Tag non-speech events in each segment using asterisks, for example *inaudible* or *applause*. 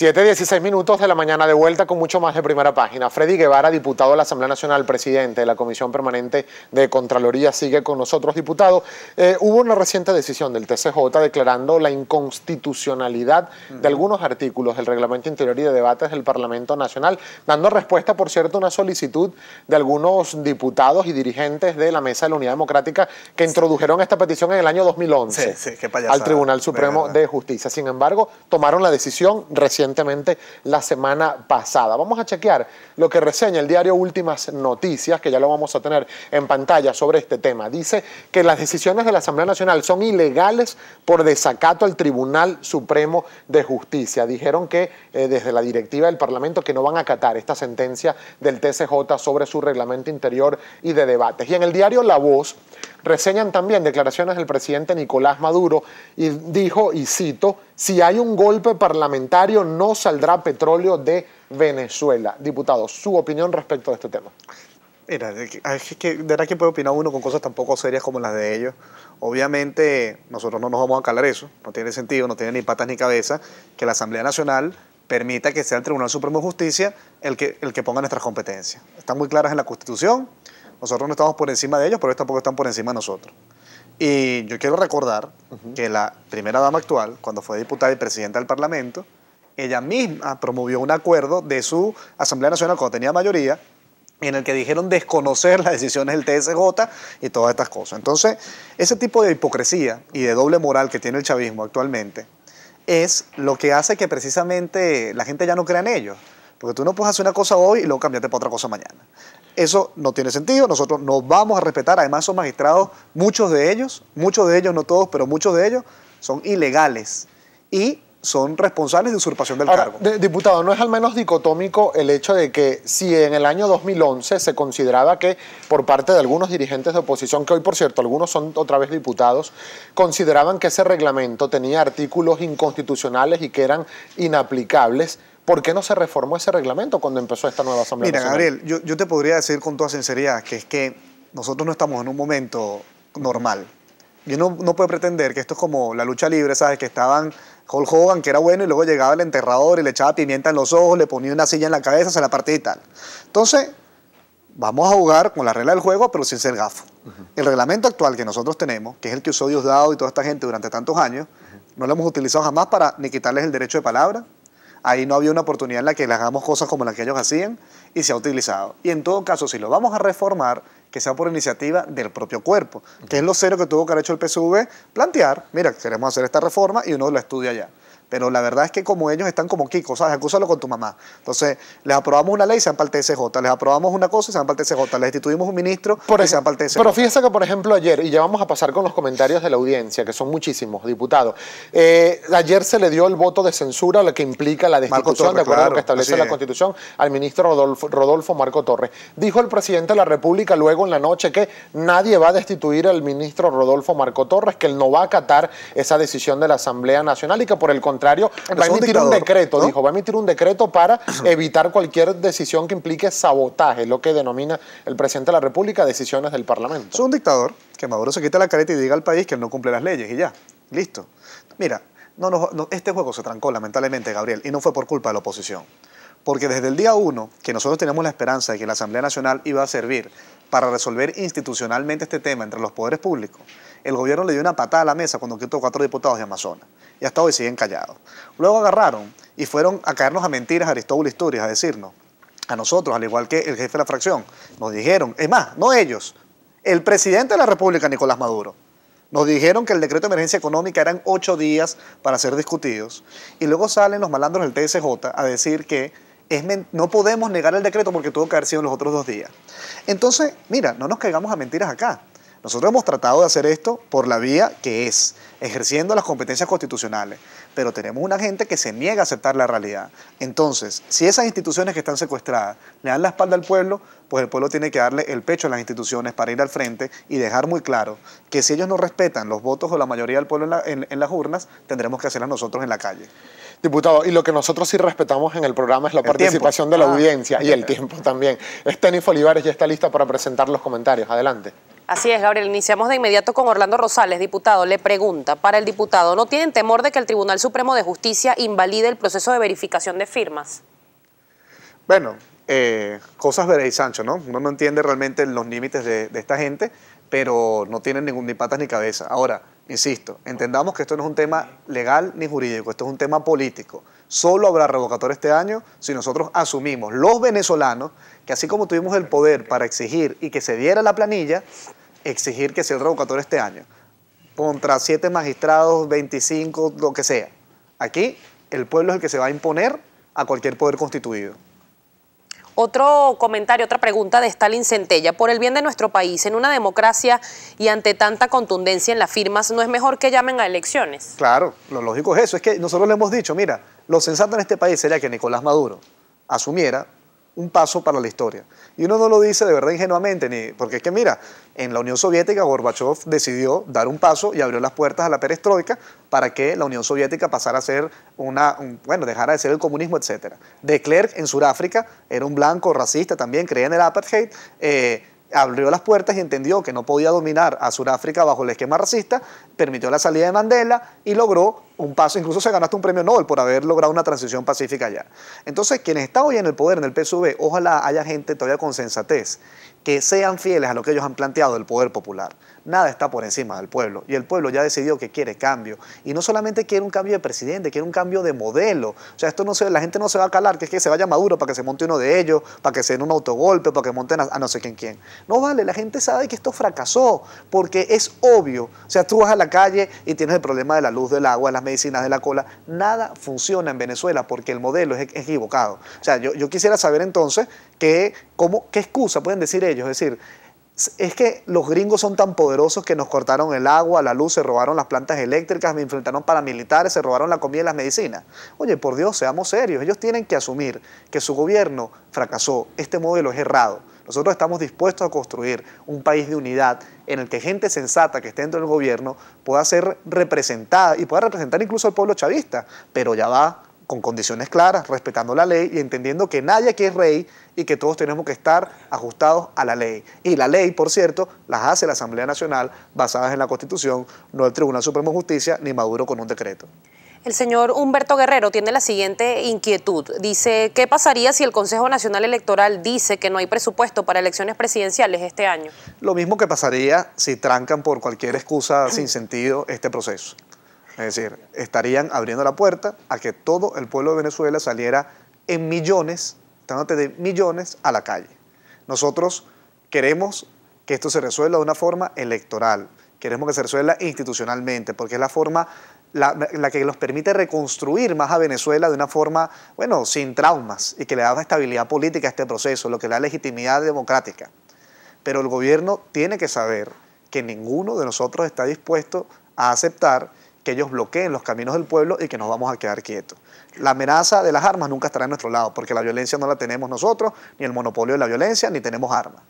7.16 minutos de la mañana de vuelta con mucho más de primera página. Freddy Guevara, diputado de la Asamblea Nacional, presidente de la Comisión Permanente de Contraloría, sigue con nosotros, diputado. Eh, hubo una reciente decisión del TCJ declarando la inconstitucionalidad de algunos artículos del Reglamento Interior y de Debates del Parlamento Nacional, dando respuesta, por cierto, a una solicitud de algunos diputados y dirigentes de la Mesa de la Unidad Democrática que introdujeron esta petición en el año 2011 al Tribunal Supremo de Justicia. Sin embargo, tomaron la decisión recientemente la semana pasada. Vamos a chequear lo que reseña el diario Últimas Noticias, que ya lo vamos a tener en pantalla sobre este tema. Dice que las decisiones de la Asamblea Nacional son ilegales por desacato al Tribunal Supremo de Justicia. Dijeron que eh, desde la directiva del Parlamento que no van a acatar esta sentencia del TCJ sobre su reglamento interior y de debates. Y en el diario La Voz reseñan también declaraciones del presidente Nicolás Maduro y dijo, y cito, si hay un golpe parlamentario no no saldrá petróleo de Venezuela. Diputado, su opinión respecto a este tema. Mira, es que de verdad que puede opinar uno con cosas tan poco serias como las de ellos. Obviamente, nosotros no nos vamos a calar eso. No tiene sentido, no tiene ni patas ni cabeza que la Asamblea Nacional permita que sea el Tribunal Supremo de Justicia el que, el que ponga nuestras competencias. Están muy claras en la Constitución. Nosotros no estamos por encima de ellos, pero ellos tampoco están por encima de nosotros. Y yo quiero recordar que la primera dama actual, cuando fue diputada y presidenta del Parlamento, ella misma promovió un acuerdo de su Asamblea Nacional cuando tenía mayoría en el que dijeron desconocer las decisiones del TSJ y todas estas cosas. Entonces, ese tipo de hipocresía y de doble moral que tiene el chavismo actualmente es lo que hace que precisamente la gente ya no crea en ellos. Porque tú no puedes hacer una cosa hoy y luego cambiarte para otra cosa mañana. Eso no tiene sentido, nosotros nos vamos a respetar. Además son magistrados, muchos de ellos, muchos de ellos, no todos, pero muchos de ellos son ilegales. Y son responsables de usurpación del Ahora, cargo. diputado, ¿no es al menos dicotómico el hecho de que si en el año 2011 se consideraba que por parte de algunos dirigentes de oposición, que hoy por cierto algunos son otra vez diputados, consideraban que ese reglamento tenía artículos inconstitucionales y que eran inaplicables, ¿Por qué no se reformó ese reglamento cuando empezó esta nueva Asamblea Mira, Gabriel, yo, yo, te podría decir con toda sinceridad que es que nosotros no estamos en un momento normal. Y no no puede pretender que esto es como la lucha libre, ¿sabes? Que estaban Hulk Hogan, que era bueno, y luego llegaba el enterrador y le echaba pimienta en los ojos, le ponía una silla en la cabeza, se la partía y tal. Entonces, vamos a jugar con la regla del juego, pero sin ser gafo. El reglamento actual que nosotros tenemos, que es el que usó Diosdado y toda esta gente durante tantos años, no lo hemos utilizado jamás para ni quitarles el derecho de palabra, Ahí no había una oportunidad en la que le hagamos cosas como las que ellos hacían y se ha utilizado. Y en todo caso, si lo vamos a reformar, que sea por iniciativa del propio cuerpo, que es lo cero que tuvo que haber hecho el PSV, plantear, mira, queremos hacer esta reforma y uno lo estudia ya. Pero la verdad es que como ellos están como Kiko, ¿sabes? Acúsalo con tu mamá. Entonces, les aprobamos una ley y se van para Les aprobamos una cosa y se van para Les destituimos un ministro por y se van Pero fíjese que, por ejemplo, ayer, y ya vamos a pasar con los comentarios de la audiencia, que son muchísimos, diputados. Eh, ayer se le dio el voto de censura, lo que implica la destitución, de acuerdo a lo que establece la Constitución, al ministro Rodolfo, Rodolfo Marco Torres. Dijo el presidente de la República luego en la noche que nadie va a destituir al ministro Rodolfo Marco Torres, que él no va a acatar esa decisión de la Asamblea Nacional y que por el contrario contrario, va a emitir un decreto, dijo, va a emitir un decreto para evitar cualquier decisión que implique sabotaje, lo que denomina el presidente de la República decisiones del Parlamento. Es un dictador que Maduro se quita la careta y diga al país que no cumple las leyes y ya, listo. Mira, no, este juego se trancó lamentablemente, Gabriel, y no fue por culpa de la oposición. Porque desde el día uno, que nosotros teníamos la esperanza de que la Asamblea Nacional iba a servir para resolver institucionalmente este tema entre los poderes públicos, el gobierno le dio una patada a la mesa cuando quitó cuatro diputados de Amazonas. Y hasta hoy siguen callados. Luego agarraron y fueron a caernos a mentiras a Aristóbulo Historias, a decirnos, a nosotros, al igual que el jefe de la fracción, nos dijeron, es más, no ellos, el presidente de la República, Nicolás Maduro, nos dijeron que el decreto de emergencia económica eran ocho días para ser discutidos. Y luego salen los malandros del TSJ a decir que no podemos negar el decreto porque tuvo que haber sido en los otros dos días. Entonces, mira, no nos caigamos a mentiras acá. Nosotros hemos tratado de hacer esto por la vía que es, ejerciendo las competencias constitucionales, pero tenemos una gente que se niega a aceptar la realidad. Entonces, si esas instituciones que están secuestradas le dan la espalda al pueblo, pues el pueblo tiene que darle el pecho a las instituciones para ir al frente y dejar muy claro que si ellos no respetan los votos o la mayoría del pueblo en, las urnas, tendremos que hacerlas nosotros en la calle. Diputado, y lo que nosotros sí respetamos en el programa es la participación de la ah, audiencia y el tiempo también. Estenis Folivares ya está lista para presentar los comentarios. Adelante. Así es, Gabriel. Iniciamos de inmediato con Orlando Rosales, diputado. Le pregunta, para el diputado, ¿no tienen temor de que el Tribunal Supremo de Justicia invalide el proceso de verificación de firmas? Bueno, eh, cosas veréis, Sancho, ¿no? Uno no entiende realmente los límites de, esta gente, pero no tienen ni patas ni cabeza. Ahora, Insisto, entendamos que esto no es un tema legal ni jurídico, esto es un tema político. Solo habrá revocator este año si nosotros asumimos, los venezolanos, que así como tuvimos el poder para exigir y que se diera la planilla, exigir que sea el revocatorio este año. Contra siete magistrados, 25, lo que sea. Aquí el pueblo es el que se va a imponer a cualquier poder constituido. Otro comentario, otra pregunta de Stalin Centella. Por el bien de nuestro país, en una democracia y ante tanta contundencia en las firmas, ¿no es mejor que llamen a elecciones? Claro, lo lógico es eso. Es que nosotros le hemos dicho, mira, lo sensato en este país sería que Nicolás Maduro asumiera un paso para la historia. Y uno no lo dice de verdad ingenuamente, ni, porque es que mira, en la Unión Soviética Gorbachev decidió dar un paso y abrió las puertas a la perestroika para que la Unión Soviética pasara a ser una, bueno, dejara de ser el comunismo, etc. De Klerk en Sudáfrica era un blanco racista también, creía en el apartheid. Eh, abrió las puertas y entendió que no podía dominar a Sudáfrica bajo el esquema racista, permitió la salida de Mandela y logró un paso, incluso se ganaste un premio Nobel por haber logrado una transición pacífica allá. Entonces, quienes están hoy en el poder, en el PSV, ojalá haya gente todavía con sensatez, que sean fieles a lo que ellos han planteado del poder popular. Nada está por encima del pueblo y el pueblo ya decidió que quiere cambio. Y no solamente quiere un cambio de presidente, quiere un cambio de modelo. O sea, esto no se, la gente no se va a calar, que es que se vaya Maduro para que se monte uno de ellos, para que se den un autogolpe, para que monten a, no sé quién quién. No vale, la gente sabe que esto fracasó porque es obvio. O sea, tú vas a la calle y tienes el problema de la luz, del agua, de las medicinas de la cola, nada funciona en Venezuela porque el modelo es e-, equivocado. O sea, yo, quisiera saber entonces qué excusa pueden decir ellos. Es decir, es que los gringos son tan poderosos que nos cortaron el agua, la luz, se robaron las plantas eléctricas, me enfrentaron paramilitares, se robaron la comida y las medicinas. Oye, por Dios, seamos serios. Ellos tienen que asumir que su gobierno fracasó. Este modelo es errado. Nosotros estamos dispuestos a construir un país de unidad en el que gente sensata que esté dentro del gobierno pueda ser representada y pueda representar incluso al pueblo chavista, pero ya va con condiciones claras, respetando la ley y entendiendo que nadie aquí es rey y que todos tenemos que estar ajustados a la ley. Y la ley, por cierto, las hace la Asamblea Nacional basadas en la Constitución, no el Tribunal Supremo de Justicia ni Maduro con un decreto. El señor Humberto Guerrero tiene la siguiente inquietud. Dice, ¿qué pasaría si el Consejo Nacional Electoral dice que no hay presupuesto para elecciones presidenciales este año? Lo mismo que pasaría si trancan por cualquier excusa *clears throat* sin sentido este proceso. Es decir, estarían abriendo la puerta a que todo el pueblo de Venezuela saliera en millones, tratándote de millones, a la calle. Nosotros queremos que esto se resuelva de una forma electoral, queremos que se resuelva institucionalmente, porque es la forma la, que nos permite reconstruir más a Venezuela de una forma, bueno, sin traumas y que le da estabilidad política a este proceso, lo que le da legitimidad democrática. Pero el gobierno tiene que saber que ninguno de nosotros está dispuesto a aceptar que ellos bloqueen los caminos del pueblo y que nos vamos a quedar quietos. La amenaza de las armas nunca estará a nuestro lado, porque la violencia no la tenemos nosotros, ni el monopolio de la violencia, ni tenemos armas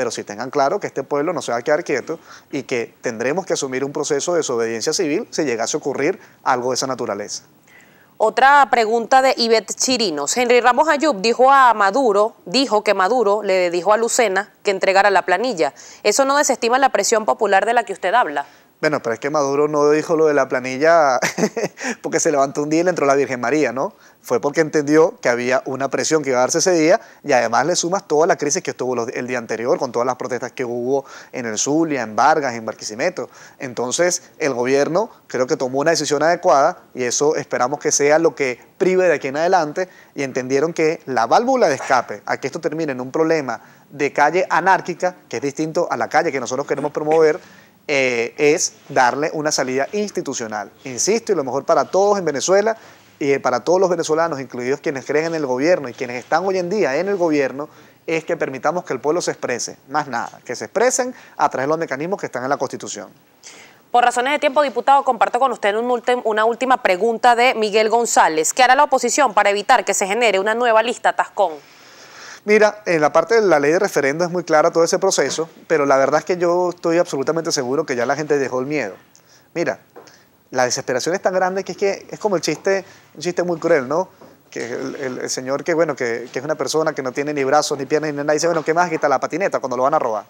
pero si tengan claro que este pueblo no se va a quedar quieto y que tendremos que asumir un proceso de desobediencia civil si llegase a ocurrir algo de esa naturaleza. Otra pregunta de Ivette Chirinos. Henry Ramos Ayub dijo a Maduro, dijo que Maduro le dijo a Lucena que entregara la planilla. ¿Eso no desestima la presión popular de la que usted habla? Bueno, pero es que Maduro no dijo lo de la planilla *laughs* porque se levantó un día y le entró la Virgen María, ¿no? Fue porque entendió que había una presión que iba a darse ese día y además le sumas toda la crisis que estuvo el día anterior con todas las protestas que hubo en el Zulia, en Vargas, en Barquisimeto. Entonces, el gobierno creo que tomó una decisión adecuada y eso esperamos que sea lo que prive de aquí en adelante y entendieron que la válvula de escape a que esto termine en un problema de calle anárquica, que es distinto a la calle que nosotros queremos promover, eh, es darle una salida institucional. Insisto, y lo mejor para todos en Venezuela y para todos los venezolanos, incluidos quienes creen en el gobierno y quienes están hoy en día en el gobierno, es que permitamos que el pueblo se exprese, más nada, que se expresen a través de los mecanismos que están en la Constitución. Por razones de tiempo, diputado, comparto con usted una última pregunta de Miguel González. ¿Qué hará la oposición para evitar que se genere una nueva lista Tascón? Mira, en la parte de la ley de referendo es muy clara todo ese proceso, pero la verdad es que yo estoy absolutamente seguro que ya la gente dejó el miedo. Mira, la desesperación es tan grande que es que es como el chiste, un chiste muy cruel, ¿no? Que el, señor que, bueno, que, es una persona que no tiene ni brazos, ni piernas, ni nada, dice, bueno, ¿qué más quita la patineta cuando lo van a robar?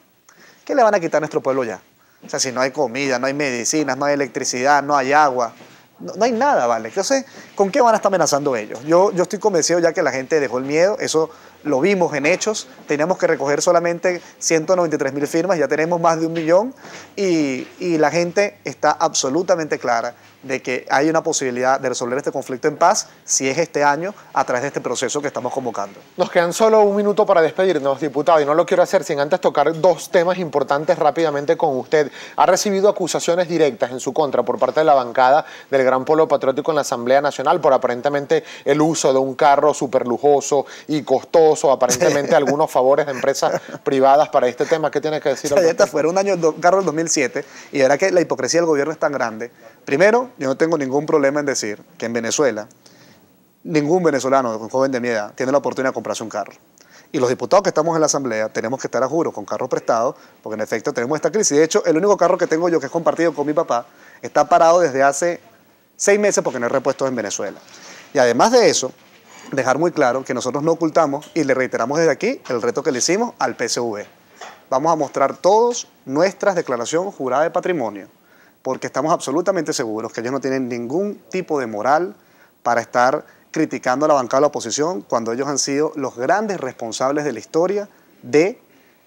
¿Qué le van a quitar a nuestro pueblo ya? O sea, si no hay comida, no hay medicinas, no hay electricidad, no hay agua, no, hay nada, ¿vale? Entonces, ¿con qué van a estar amenazando ellos? Yo, yo estoy convencido ya que la gente dejó el miedo, eso lo vimos en hechos, teníamos que recoger solamente 193 mil firmas, ya tenemos más de un millón y, y, la gente está absolutamente clara de que hay una posibilidad de resolver este conflicto en paz si es este año a través de este proceso que estamos convocando. Nos quedan solo un minuto para despedirnos, diputado, y no lo quiero hacer sin antes tocar dos temas importantes rápidamente con usted. Ha recibido acusaciones directas en su contra por parte de la bancada del Gran Polo Patriótico en la Asamblea Nacional por aparentemente el uso de un carro súper lujoso y costoso o aparentemente algunos favores de empresas privadas para este tema. ¿Qué tiene que decir? Fue fuera un año, carro del 2007, y verá que la hipocresía del gobierno es tan grande. Primero, yo no tengo ningún problema en decir que en Venezuela ningún venezolano joven de mi edad tiene la oportunidad de comprarse un carro. Y los diputados que estamos en la Asamblea tenemos que estar a juro con carros prestados, porque en efecto tenemos esta crisis. De hecho, el único carro que tengo yo que es compartido con mi papá está parado desde hace seis meses porque no hay repuestos en Venezuela. Y además de eso, dejar muy claro que nosotros no ocultamos y le reiteramos desde aquí el reto que le hicimos al PSV. Vamos a mostrar todos nuestras declaraciones jurada de patrimonio, porque estamos absolutamente seguros que ellos no tienen ningún tipo de moral para estar criticando a la bancada de la oposición cuando ellos han sido los grandes responsables de la historia de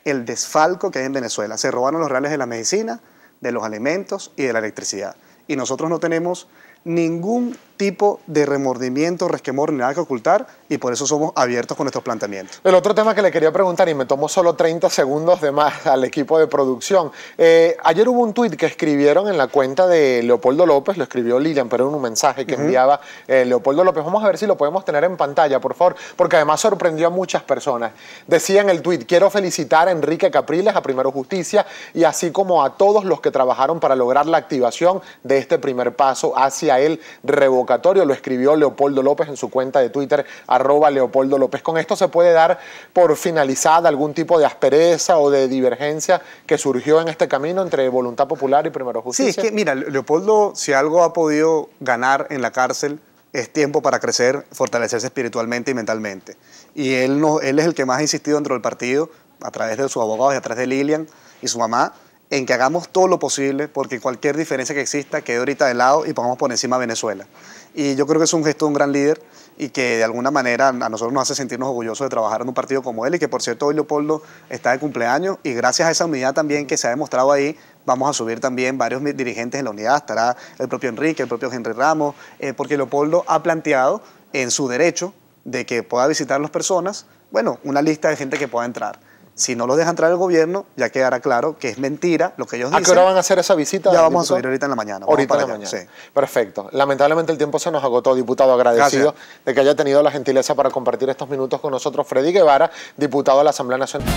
el desfalco que hay en Venezuela. Se robaron los reales de la medicina, de los alimentos y de la electricidad. Y nosotros no tenemos ningún tipo de remordimiento, resquemor, nada que ocultar y por eso somos abiertos con estos planteamientos. El otro tema que le quería preguntar, y me tomo solo 30 segundos de más *laughs* al equipo de producción. Eh, ayer hubo un tuit que escribieron en la cuenta de Leopoldo López, lo escribió Lilian, pero era un mensaje que enviaba eh, Leopoldo López. Vamos a ver si lo podemos tener en pantalla, por favor, porque además sorprendió a muchas personas. Decía en el tuit, quiero felicitar a Enrique Capriles, a Primero Justicia, y así como a todos los que trabajaron para lograr la activación de este primer paso hacia el revocar lo escribió Leopoldo López en su cuenta de Twitter, arroba Leopoldo López. Con esto se puede dar por finalizada algún tipo de aspereza o de divergencia que surgió en este camino entre Voluntad Popular y Primero Justicia. Sí, es que mira, Leopoldo, si algo ha podido ganar en la cárcel, es tiempo para crecer, fortalecerse espiritualmente y mentalmente. Y él, no, él es el que más ha insistido dentro del partido, a través de sus abogados y a través de Lilian y su mamá, en que hagamos todo lo posible porque cualquier diferencia que exista quede ahorita de lado y pongamos por encima a Venezuela. Y yo creo que es un gesto de un gran líder y que de alguna manera a nosotros nos hace sentirnos orgullosos de trabajar en un partido como él y que por cierto hoy Leopoldo está de cumpleaños y gracias a esa unidad también que se ha demostrado ahí vamos a subir también varios dirigentes de la unidad, estará el propio Enrique, el propio Henry Ramos, eh, porque Leopoldo ha planteado en su derecho de que pueda visitar a las personas, bueno, una lista de gente que pueda entrar. Si no lo deja entrar el gobierno, ya quedará claro que es mentira lo que ellos dicen. ¿A qué hora van a hacer esa visita? Ya vamos a subir ahorita en la mañana. Ahorita en la mañana. Sí. Perfecto. Lamentablemente el tiempo se nos agotó, diputado. Agradecido de que haya tenido la gentileza para compartir estos minutos con nosotros. Freddy Guevara, diputado de la Asamblea Nacional.